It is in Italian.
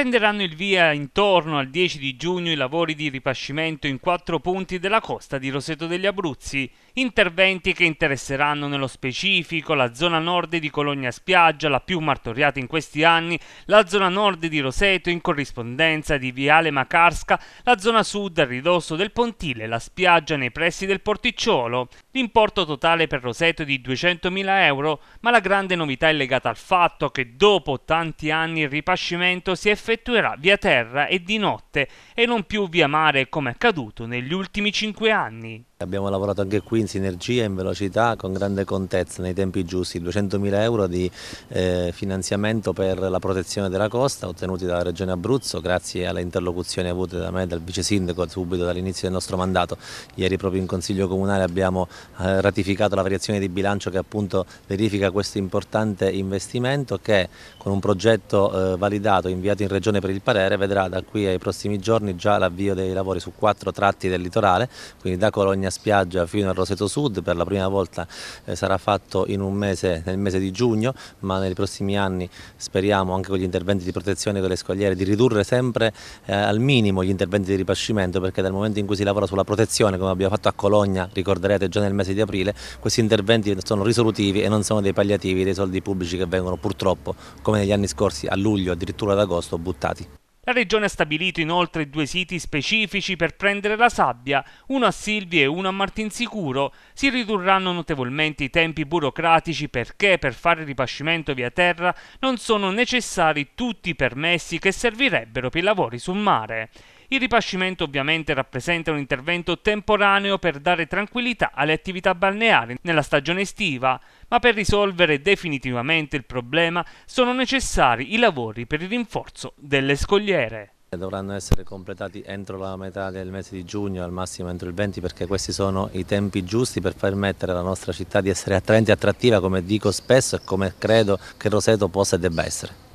prenderanno il via intorno al 10 di giugno i lavori di ripascimento in quattro punti della costa di Roseto degli Abruzzi, interventi che interesseranno nello specifico la zona nord di Cologna Spiaggia, la più martoriata in questi anni, la zona nord di Roseto in corrispondenza di Viale Macarsca, la zona sud a ridosso del Pontile, la spiaggia nei pressi del Porticciolo. L'importo totale per Roseto è di 200.000 euro, ma la grande novità è legata al fatto che dopo tanti anni il ripascimento si è effettuato effettuerà via terra e di notte e non più via mare come accaduto negli ultimi cinque anni. Abbiamo lavorato anche qui in sinergia, in velocità, con grande contezza, nei tempi giusti, 200.000 euro di eh, finanziamento per la protezione della costa ottenuti dalla Regione Abruzzo grazie alle interlocuzioni avute da me e dal Vice Sindaco subito dall'inizio del nostro mandato. Ieri proprio in Consiglio Comunale abbiamo eh, ratificato la variazione di bilancio che appunto verifica questo importante investimento che con un progetto eh, validato inviato in Regione per il parere vedrà da qui ai prossimi giorni già l'avvio dei lavori su quattro tratti del litorale, quindi da Cologna linea spiaggia fino al Roseto Sud, per la prima volta eh, sarà fatto in un mese, nel mese di giugno, ma nei prossimi anni speriamo anche con gli interventi di protezione delle scogliere di ridurre sempre eh, al minimo gli interventi di ripascimento perché dal momento in cui si lavora sulla protezione, come abbiamo fatto a Cologna, ricorderete già nel mese di aprile, questi interventi sono risolutivi e non sono dei palliativi, dei soldi pubblici che vengono purtroppo, come negli anni scorsi, a luglio, addirittura ad agosto, buttati. La regione ha stabilito inoltre due siti specifici per prendere la sabbia, uno a Silvi e uno a Martinsicuro. Si ridurranno notevolmente i tempi burocratici perché per fare il ripascimento via terra non sono necessari tutti i permessi che servirebbero per i lavori sul mare. Il ripascimento ovviamente rappresenta un intervento temporaneo per dare tranquillità alle attività balneari nella stagione estiva, ma per risolvere definitivamente il problema sono necessari i lavori per il rinforzo delle scogliere dovranno essere completati entro la metà del mese di giugno, al massimo entro il 20 perché questi sono i tempi giusti per permettere alla nostra città di essere attraente e attrattiva come dico spesso e come credo che Roseto possa e debba essere.